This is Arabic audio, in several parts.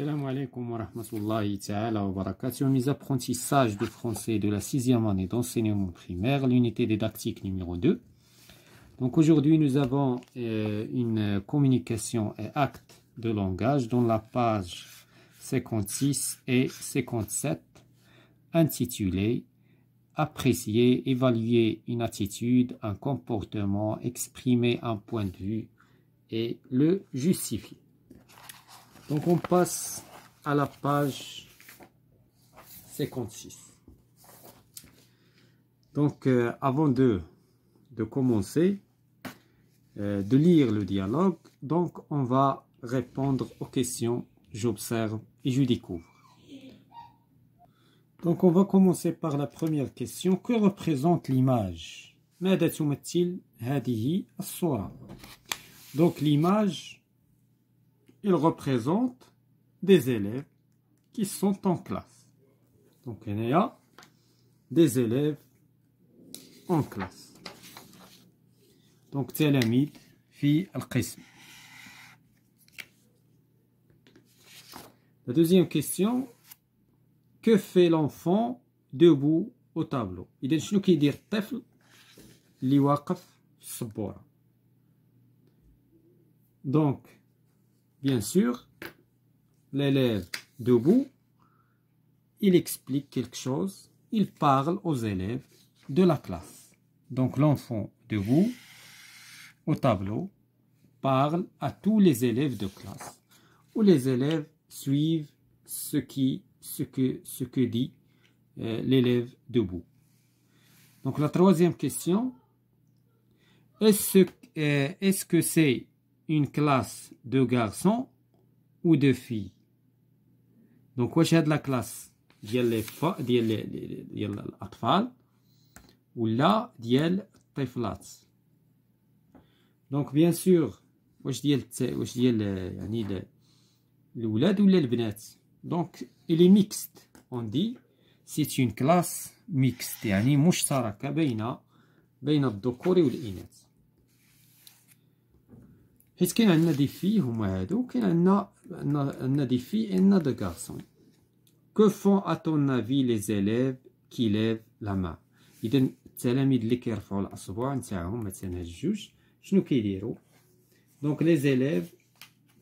Assalamu alaikum wa rahmatullahi wa barakatuh. Mes apprentissages de français de la sixième année d'enseignement primaire, l'unité didactique numéro 2. Donc aujourd'hui, nous avons euh, une communication et acte de langage dans la page 56 et 57 intitulée Apprécier, évaluer une attitude, un comportement, exprimer un point de vue et le justifier. Donc on passe à la page 56. Donc euh, avant de, de commencer, euh, de lire le dialogue, donc on va répondre aux questions j'observe et je découvre. Donc on va commencer par la première question. Que représente l'image Donc l'image il représente des élèves qui sont en classe. Donc, il y a des élèves en classe. Donc, Télamid, fille al La deuxième question, que fait l'enfant debout au tableau Il dit, qui dit tefl, li Donc, bien sûr, l'élève debout, il explique quelque chose, il parle aux élèves de la classe. Donc l'enfant debout, au tableau, parle à tous les élèves de classe. Où les élèves suivent ce, qui, ce, que, ce que dit euh, l'élève debout. Donc la troisième question, est-ce euh, est -ce que c'est une classe de garçons ou de filles. Donc, la classe واش هاد لا كلاس ديال les, ديال ديال الاطفال ولا ديال الطفلات les بيان ou واش ديال واش ديال يعني On ولا c'est une classe mixte. Il y a une classe mixte يعني مشتركه بين بين الذكور والاناث est-ce qu'il y a une filles ou moins Donc, il y en a, en a et il y en a des Que font, à ton avis, les élèves qui lèvent la main Ils donnent les élèves de l'équerre pour la savoir, ils disent, mais c'est un juge, je ne sais Donc, les élèves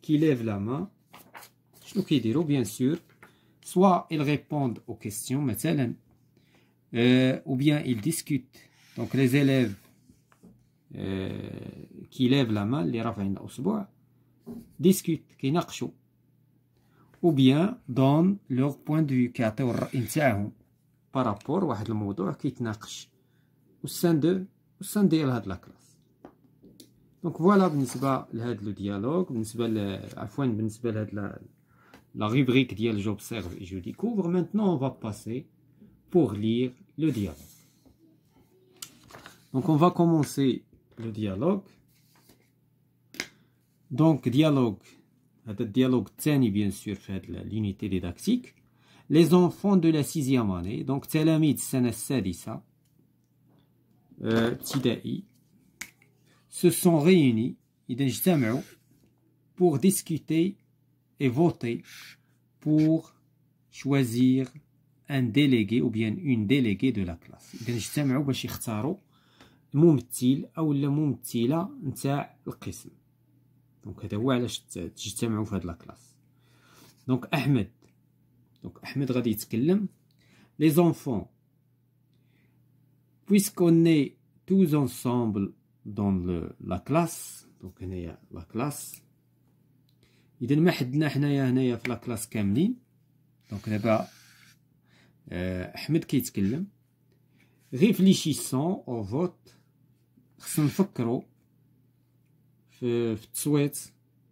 qui lèvent la main, je ne sais bien sûr, soit ils répondent aux questions, mais c'est euh, ou bien ils discutent. Donc, les élèves euh, qui lève la main, les Osboa discutent, qui ou bien donnent leur point de vue, par rapport à un qui est au sein de au sein de la classe. Donc voilà بالنسبة ben, le dialogue, ben, ben, la, la rubrique ديال j'observe et je découvre. Maintenant on va passer pour lire le dialogue. Donc on va commencer le dialogue. Donc, dialogue, le dialogue bien sûr fait l'unité didactique. Les enfants de la sixième année, donc Telamid Senesedisa, euh, Tidei, se sont réunis pour discuter et voter pour choisir un délégué ou bien une déléguée de la classe. ممثل او لا ممثله نتاع القسم دونك هذا هو علاش تجتمعوا في هاد لاكلاس دونك احمد دونك احمد غادي يتكلم لي زونفون puisqu'on est tous ensemble dans le, la classe دونك هنايا لا كلاس اذا ما حدنا حنايا هنايا في لا كلاس كاملين دونك دابا آه، احمد كيتكلم réfléchissons au vote خصنا نفكروا في, التصويت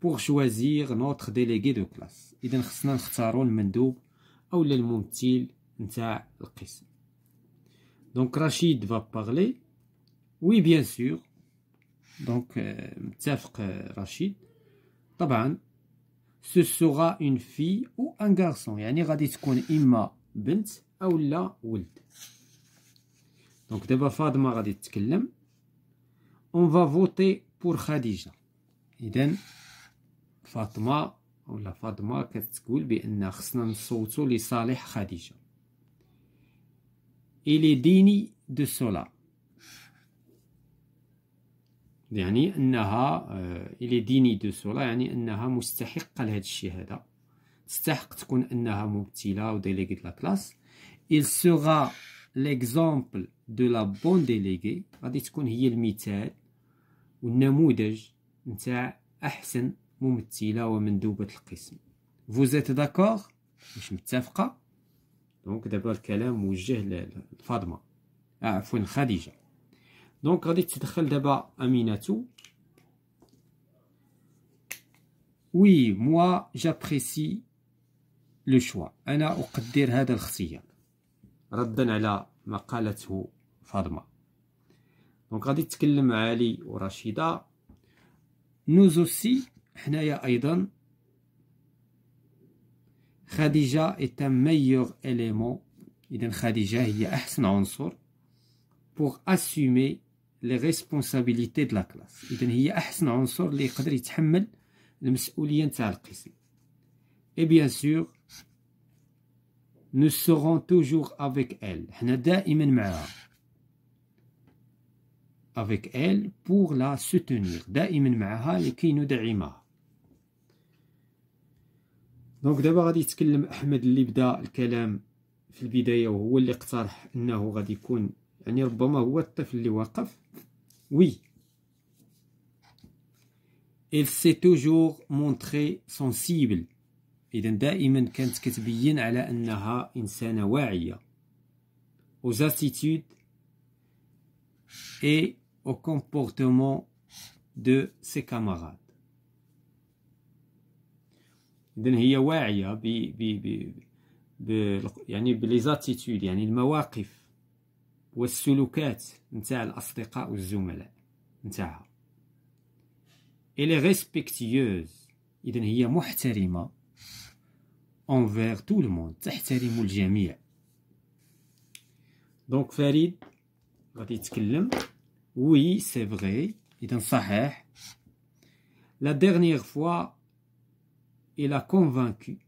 بوغ شوازيغ نوتخ ديليغي دو كلاس اذا خصنا نختاروا المندوب او الممثل نتاع القسم دونك رشيد فا بارلي وي بيان سور دونك متفق رشيد طبعا سو سوغا اون في او ان غارسون يعني غادي تكون اما بنت او لا ولد دونك دابا فاطمه غادي تتكلم اون فا فوتي بور خديجه اذا فاطمه ولا فاطمه كتقول بان خصنا نصوتو لصالح خديجه الي ديني دو سولا يعني انها الي ديني دو سولا يعني انها مستحقه لهذه الشهاده تستحق تكون انها ممثله وديليغي دو لا كلاس il sera l'exemple de la bonne déléguée غادي تكون هي المثال والنموذج نتاع أحسن ممثلة ومندوبة القسم فوزيت داكور مش متفقة دونك دابا الكلام موجه لفاطمة آه، عفوا خديجة دونك غادي تدخل دابا أمينة وي موا جابريسي لو شوا انا اقدر هذا الاختيار ردا على ما قالته فاطمه دونك غادي تكلم علي ورشيده نوز اوسي حنايا ايضا خديجه ايت ميور اليمون اذا خديجه هي احسن عنصر بوغ اسومي لي ريسبونسابيلتي دو لا كلاس اذا هي احسن عنصر اللي يقدر يتحمل المسؤوليه نتاع القسم اي بيان سور نو سورون توجور افيك ال حنا دائما معاها avec elle pour la soutenir دائما معها لكي ندعمها دونك دابا غادي يتكلم احمد اللي بدا الكلام في البدايه وهو اللي اقترح انه غادي يكون يعني ربما هو الطفل اللي وقف وي il s'est toujours montré sensible اذا دائما كانت كتبين على انها انسانه واعيه aux attitudes et au comportement de ses camarades إذن هي واعية ب ب ب ب يعني بليزاتيتود يعني المواقف والسلوكات نتاع الأصدقاء والزملاء نتاعها إلي ريسبكتيوز إذن هي محترمة envers tout le monde تحترم الجميع دونك فريد غادي يتكلم Oui, c'est vrai, il La dernière fois, il a convaincu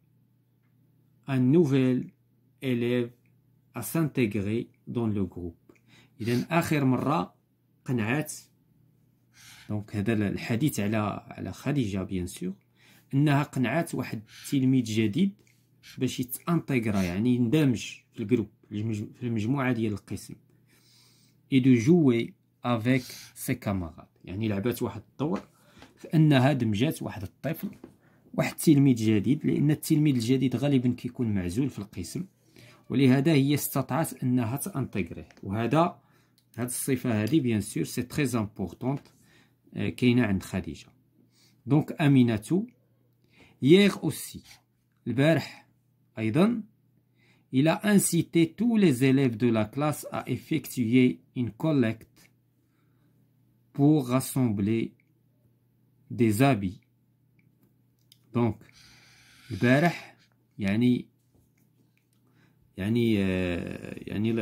un nouvel élève à s'intégrer dans le groupe. Il est dernière marra قنعت دونك هذا الحديث افيك سي كاماراد يعني لعبات واحد الدور في انها دمجات واحد الطفل واحد التلميذ جديد لان التلميذ الجديد غالبا كيكون معزول في القسم ولهذا هي استطاعت انها تانتيغريه وهذا هاد الصفه هذه بيان سور سي تري امبورطونت كاينه عند خديجه دونك امينه ييغ اوسي البارح ايضا الى انسيتي تو لي زيليف دو لا كلاس ا افيكتيي ان une pour rassembler des habits. Donc, البارح يعني يعني يعني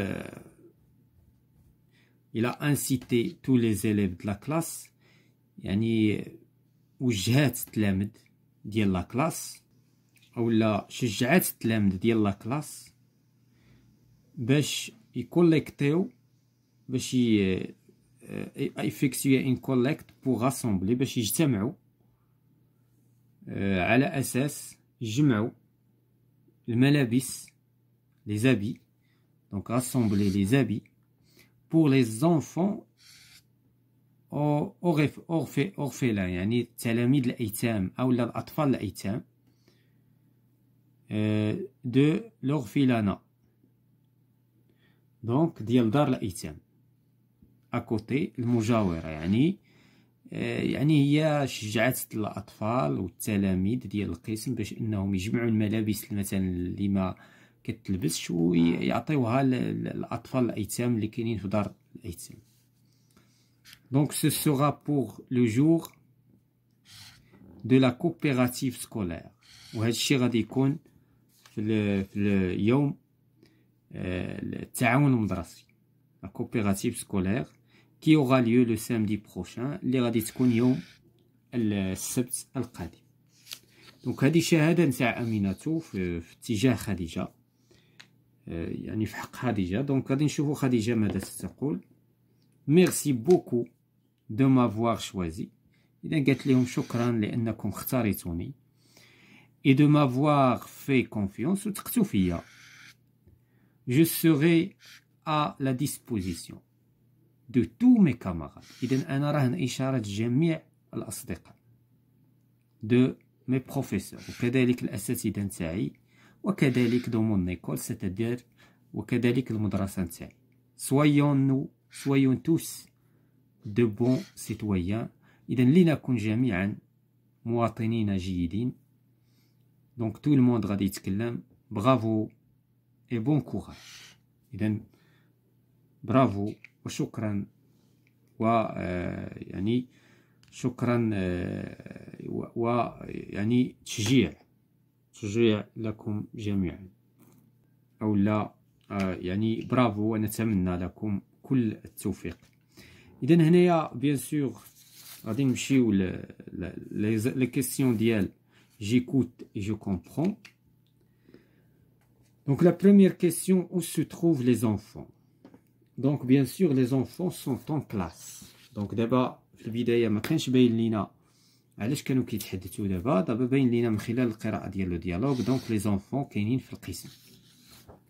il a incité tous les élèves de la classe يعني وجهات التلاميذ ديال لا كلاس اولا شجعات التلاميذ ديال لا كلاس باش يكوليكتيو باش euh, effectuer une collecte pour rassembler باش يجتمعوا على اساس يجمعوا الملابس les habits donc rassembler les habits pour les enfants orphelins, يعني تلاميذ الايتام أو الاطفال الايتام de l'orphelinat donc ديال دار الايتام اكوتي المجاوره يعني آه، يعني هي شجعت الاطفال والتلاميذ ديال القسم باش انهم يجمعوا الملابس مثلا اللي ما كتلبسش ويعطيوها للاطفال الايتام اللي كاينين في دار الايتام دونك سو سورا بور لو جور دو لا كوبيراتيف سكولير وهذا الشيء غادي يكون في, في اليوم آه، التعاون المدرسي la coopérative scolaire qui aura lieu le samedi prochain اللي غادي تكون يوم السبت القادم دونك هذه شهاده نتاع اميناتو في, آه، في اتجاه خديجه آه، يعني في حق خديجه دونك غادي نشوفوا خديجه ماذا ستقول ميرسي بوكو دو مافوار شوازي اذا قالت لهم شكرا لانكم اختاريتوني et de m'avoir fait confiance وتقتوا فيا جو سوري à la disposition de tous mes camarades إذا أنا رهن إشارة جميع الأصدقاء de mes professeurs وكذلك الأساتذة نتاعي وكذلك دو مون école c'est-à-dire وكذلك المدرسة نتاعي soyons nous soyons tous de bons citoyens إذا لنكن جميعا مواطنين جيدين دونك تو الموند غادي يتكلم برافو اي بون كوراج إذا Bravo, wa Choukran. wa yani, Choukran. wa, yani, Choukran. Bravo, Yannick Choukran. Bravo, Yannick Choukran. Bravo, et Choukran. Bravo, Yannick Choukran. Bravo, Yannick Choukran. Bravo, Yannick Choukran. Bravo, Yannick Choukran. question, je Choukran. je la Choukran. Choukran. Choukran. Donc, bien sûr, les enfants sont en classe. Donc, d'abord, في البداية ما كانش باين لينا علاش كانوا كيتحدثوا دابا دابا باين لينا من خلال القراءه ديال لو ديالوغ les enfants زونفون كاينين في القسم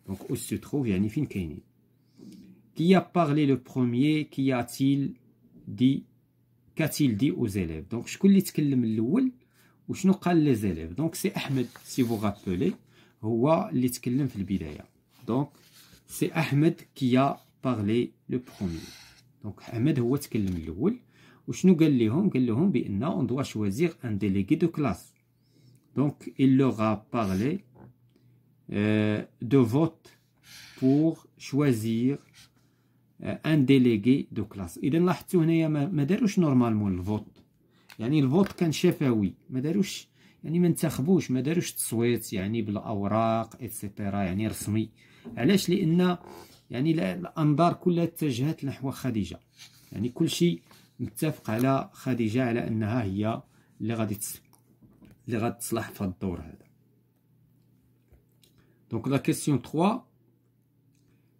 دونك يعني فين a parlé le premier Qui a dit qu'a-t-il dit aux élèves دونك شكون اللي تكلم الاول وشنو قال لي زيليف دونك سي احمد هو اللي تكلم في Donc, c'est Ahmed a باغلي لو برومي دونك حماد هو تكلم الاول وشنو قال لهم قال لهم بان اون دوا شوازيغ ان ديليغي دو كلاس دونك il leur a parlé euh, de vote pour choisir ان ديليغي دو كلاس اذا لاحظتوا هنايا ما داروش نورمالمون الفوت يعني الفوت كان شفوي ما داروش يعني ما انتخبوش ما داروش تصويت يعني بالاوراق ايتترا يعني رسمي علاش لان يعني الأنظار كلها اتجهت نحو خديجة يعني كل شيء متفق على خديجة على أنها هي اللي غادي اللي تصلح في الدور هذا دونك لا كيسيون 3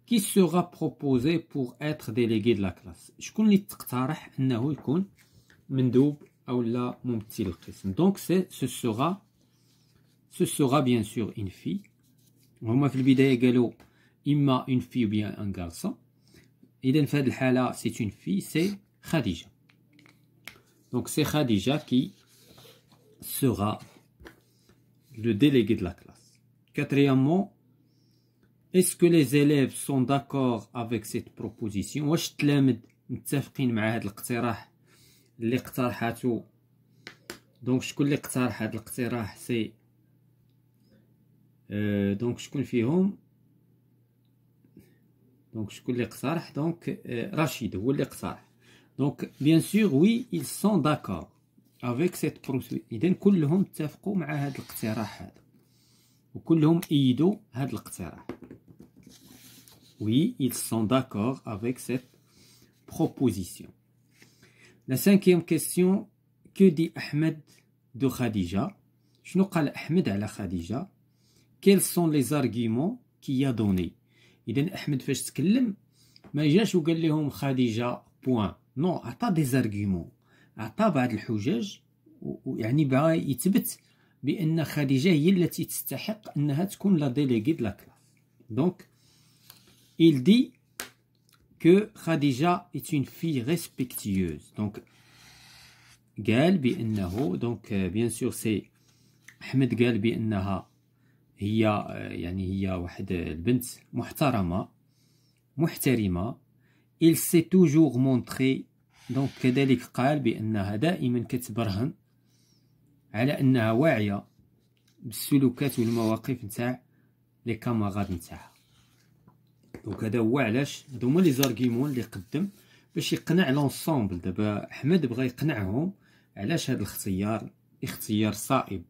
كي sera بروبوزي pour اتر ديليغي de لا كلاس شكون اللي تقترح انه يكون مندوب او لا ممثل القسم دونك سي سوغا sera ce sera bien sûr une هما في البداية قالوا إما une fille ou bien un garçon c'est une fille c'est Khadija donc c'est Khadija qui sera le délégué de la classe quatrièmement est-ce que les élèves sont d'accord avec cette proposition واش التلامذ متفقين مع donc, je connais les Donc, euh, Rachid, ou les Donc, bien sûr, oui, ils sont d'accord avec cette procédure. إذن كلهم اتفقوا مع هذا الاقتراح tous ont ايدوا cette الاقتراح. Oui, ils sont d'accord avec cette proposition. La cinquième question, que dit Ahmed de Khadija Je parle Ahmed à la Khadija. Quels sont les arguments qu'il a donnés اذا احمد فاش تكلم ما جاش وقال لهم خديجه بوان نو عطى دي زارغيومون عطى بعض الحجج ويعني بغا يثبت بان خديجه هي التي تستحق انها تكون لا ديليغي دو لا كلاس دونك il dit que Khadija est une fille respectueuse. Donc, قال بأنه donc euh, bien sûr c'est Ahmed قال بأنها هي آه، يعني هي واحد البنت محترمه محترمه il s'est toujours montré دونك كذلك قال بانها دائما كتبرهن على انها واعيه بالسلوكات والمواقف نتاع لي كاماراد نتاعها دونك هذا هو علاش هادو هما لي زارغيمون اللي قدم باش يقنع لونسومبل دابا احمد بغا يقنعهم علاش هذا الاختيار اختيار صائب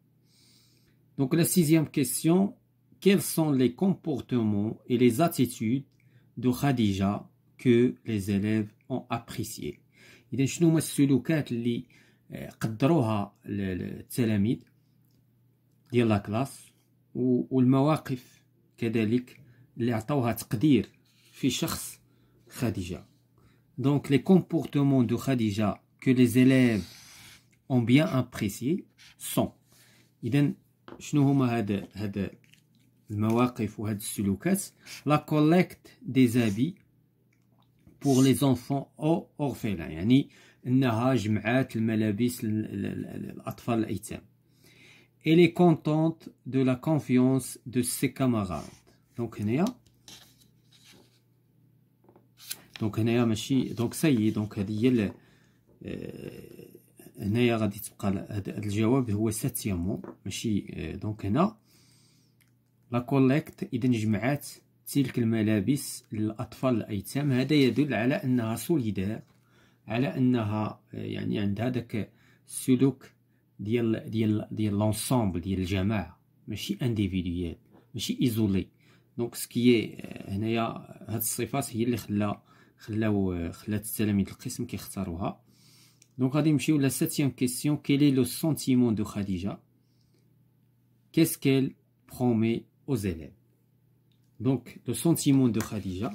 Donc la sixième question, quels sont les comportements et les attitudes de Khadija que les élèves ont appréciés إذا شنو هما السلوكات اللي قدروها التلاميذ ديال لا كلاس والمواقف كذلك اللي عطاوها تقدير في شخص خديجة donc les comportements de Khadija que les élèves ont bien appréciés sont la collecte des habits pour les enfants orphelins. Elle est contente de la confiance de ses camarades. Donc, Donc, Donc, ça y est. Donc, y a هنايا غادي تبقى هذا الجواب هو ساتيامو ماشي آه، دونك هنا لا كوليكت اذا جمعات تلك الملابس للاطفال الايتام هذا يدل على انها سوليدار على انها آه، يعني عندها داك السلوك ديال ديال ديال لونسومبل ديال الجماعه ماشي انديفيديوال ماشي ايزولي دونك سكي آه، هنايا هاد الصفات هي اللي خلا خلاو خلات التلاميذ القسم كيختاروها Donc, on la septième question. Quel est le sentiment de Khadija Qu'est-ce qu'elle promet aux élèves Donc, le sentiment de Khadija.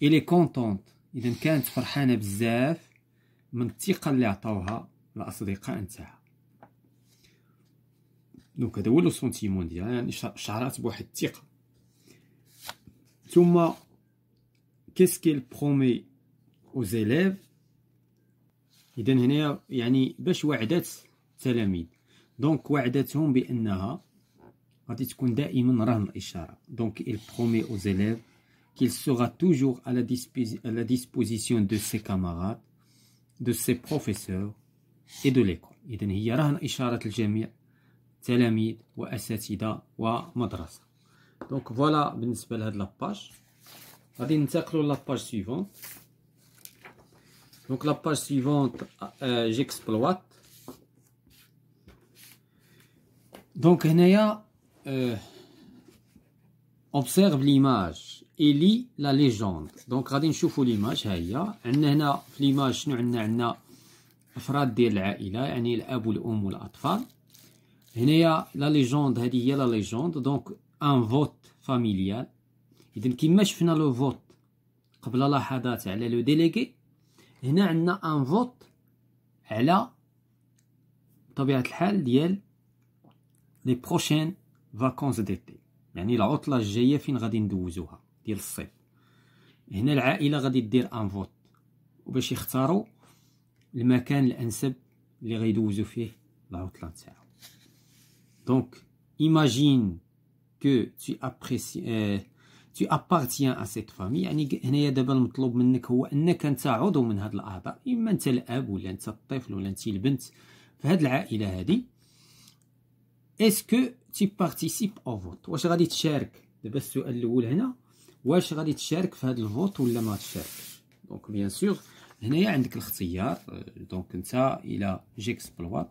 Elle est contente. إذا كانت فرحانة بزاف من الثقة اللي عطاوها الأصدقاء نتاعها دونك هذا هو لو سونتيمون ديالها يعني شعرات بواحد الثقة qu'est-ce qu'elle promet aux élèves اذا هنا يعني باش وعدات التلاميذ دونك وعدتهم بانها غادي تكون دائما رهن الاشاره دونك il promet aux élèves qu'il sera toujours à la, à la disposition de ses camarades de ses professeurs et de l'école اذا هي رهن اشاره الجميع تلاميذ واساتذه ومدرسه دونك فوالا بالنسبه لهاد لاباج غادي ننتقلوا لاباج سيفونت donc la page suivante euh, j'exploite donc هنايا euh, observe l'image et lit la légende donc غادي نشوفوا l'image ها هي عندنا هنا في l'image شنو عندنا عندنا افراد ديال العائله يعني الاب والام والاطفال هنايا لا ليجوند هذه هي لا ليجوند دونك ان فوت فاميليال اذا كما شفنا لو فوت قبل لحظات على لو ديليغي هنا عندنا ان فوت على بطبيعه الحال ديال لي بروشين فاكونس ديتي يعني العطله الجايه فين غادي ندوزوها ديال الصيف هنا العائله غادي دير ان فوت وباش يختاروا المكان الانسب اللي غيدوزو فيه العطله نتاعهم دونك ايماجين كو tu ابريسي تي ابارتيان ا سيت فامي يعني هنايا دابا المطلوب منك هو انك انت عضو من هاد الاعضاء اما انت الاب ولا انت الطفل ولا انت البنت في هاد العائله هادي اسكو تي بارتيسيب او فوت واش غادي تشارك دابا السؤال الاول هنا واش غادي تشارك في هاد الفوت ولا ما تشاركش دونك بيان سور هنايا عندك الاختيار دونك euh, انت الى جيكسبلوات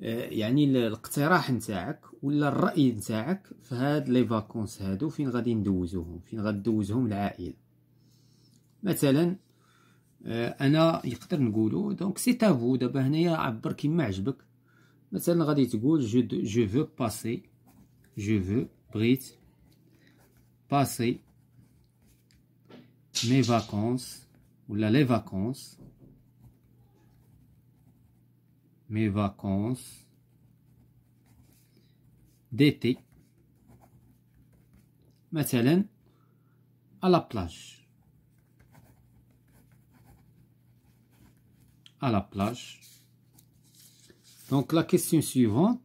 يعني الاقتراح نتاعك ولا الراي نتاعك في هاد لي فاكونس هادو فين غادي ندوزوهم فين غندوزهم العائله مثلا آه، انا يقدر نقولو دونك سي تافو دابا هنايا عبر كيما عجبك مثلا غادي تقول جو جو فو باسي جو فو بغيت باسي مي فاكونس ولا لي فاكونس mes vacances d'été. مثلا à la plage. À la plage. Donc la question suivante,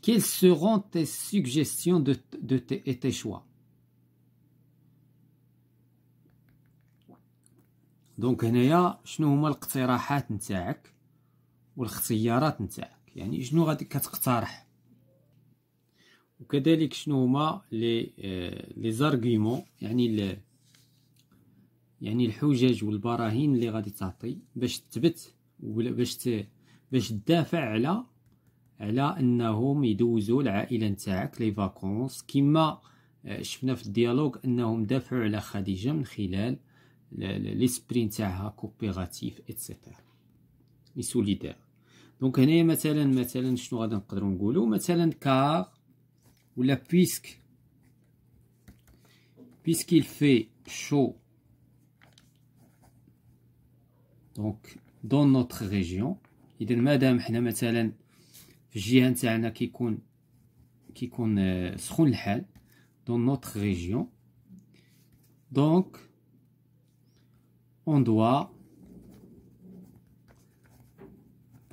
quelles seront tes suggestions de, tes, et tes choix Donc, هنايا شنو هما الاقتراحات نتاعك والاختيارات نتاعك يعني شنو غادي كتقترح وكذلك شنو هما لي آه، لي زارغيمون يعني ال يعني الحجج والبراهين اللي غادي تعطي باش تثبت ولا باش ت... باش تدافع على على انهم يدوزوا العائله نتاعك لي فاكونس كما آه، شفنا في الديالوج انهم دافعوا على خديجه من خلال ليسبري نتاعها كوبيراتيف لي سوليدير دونك هنايا مثلا مثلا شنو غادي نقدروا نقولوا مثلا كار ولا بيسك بيسكيل في شو دونك دون نوتر ريجيون اذا مادام حنا مثلا في الجهه نتاعنا كيكون كيكون سخون الحال دون نوتر ريجيون دونك اون دوا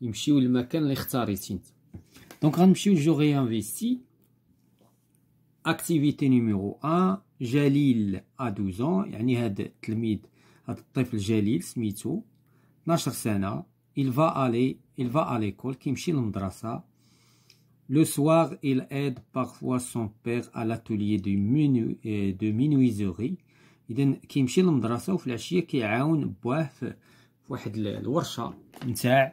يمشيو للمكان اللي اختاريتي انت دونك غنمشيو جو غي انفيستي اكتيفيتي نيميرو 1 جليل ا 12 يعني هاد التلميذ هاد الطفل جليل سميتو 12 سنه il va aller il va à l'école كيمشي للمدرسه le soir il aide parfois son père à l'atelier de minu, euh, de menuiserie اذا كيمشي للمدرسه وفي العشيه كيعاون بواه في واحد الورشه نتاع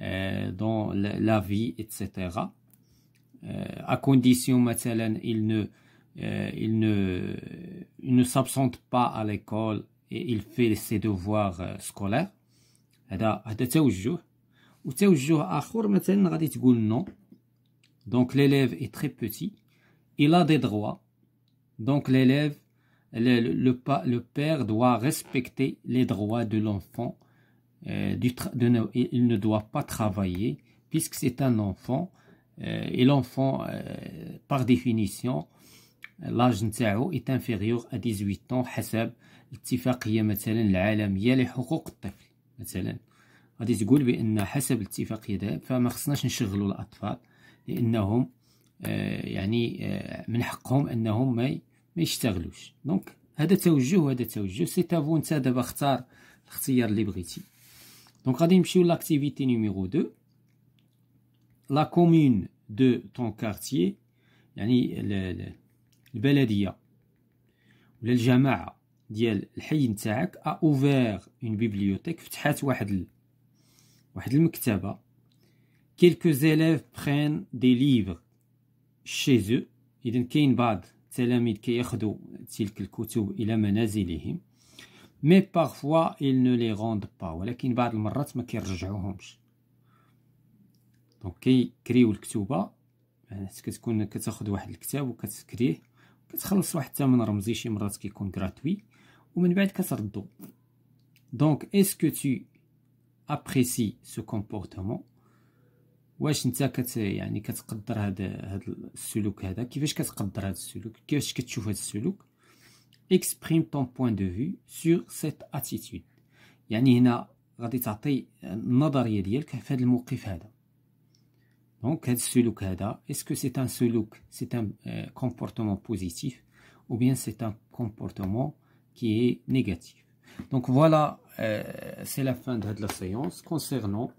Euh, dans la vie, etc. Euh, à condition, maintenant, euh, il ne, il ne, ne s'absente pas à l'école et il fait ses devoirs scolaires. Donc l'élève est très petit, il a des droits. Donc l'élève, le, le, père doit respecter les droits de l'enfant Euh, du de ne, il ne doit pas travailler puisque c'est un enfant euh, et l'enfant euh, par définition لاج نتاعو ايت انفيريور ا 18 ans حسب الاتفاقيه مثلا العالميه لحقوق الطفل مثلا غادي تقول بان حسب الاتفاقيه ده فما خصناش نشغلوا الاطفال لانهم يعني من حقهم انهم ما ما يشتغلوش دونك هذا توجه هذا توجه سي تافو نتا دابا اختار الاختيار اللي بغيتي دونك غادي نمشيو لاكتيفيتي نيميرو 2 لا كومين دو طون كارتيي يعني البلديه ولا الجماعه ديال الحي نتاعك ا اوفير اون بيبليوتيك فتحات واحد ال... واحد المكتبه كيلكو زيليف برين دي ليفر شيزو اذن كاين بعض التلاميذ كياخذوا تلك الكتب الى منازلهم مي بارفوا ايل نو لي روند با ولكن بعض المرات ما كيرجعوهمش دونك كيكريو الكتوبه يعني كتكون كتاخذ واحد الكتاب وكتكريه كتخلص واحد الثمن رمزي شي مرات كيكون غراتوي ومن بعد كتردو دونك اسكو تو ابريسي سو كومبورتمون واش نتا كت يعني كتقدر هذا هذا السلوك هذا كيفاش كتقدر هذا السلوك كيفاش كتشوف هذا السلوك exprime ton point de vue sur cette attitude يعني هنا غادي تعطي النظريه ديالك في هذا الموقف Donc, ce هذا est-ce que c'est euh, ou bien c'est un comportement qui est négatif. Donc voilà, euh, c'est la fin de la séance concernant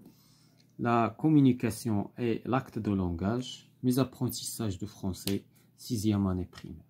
la communication et l'acte de langage, mes apprentissages de français, 6 année primaire.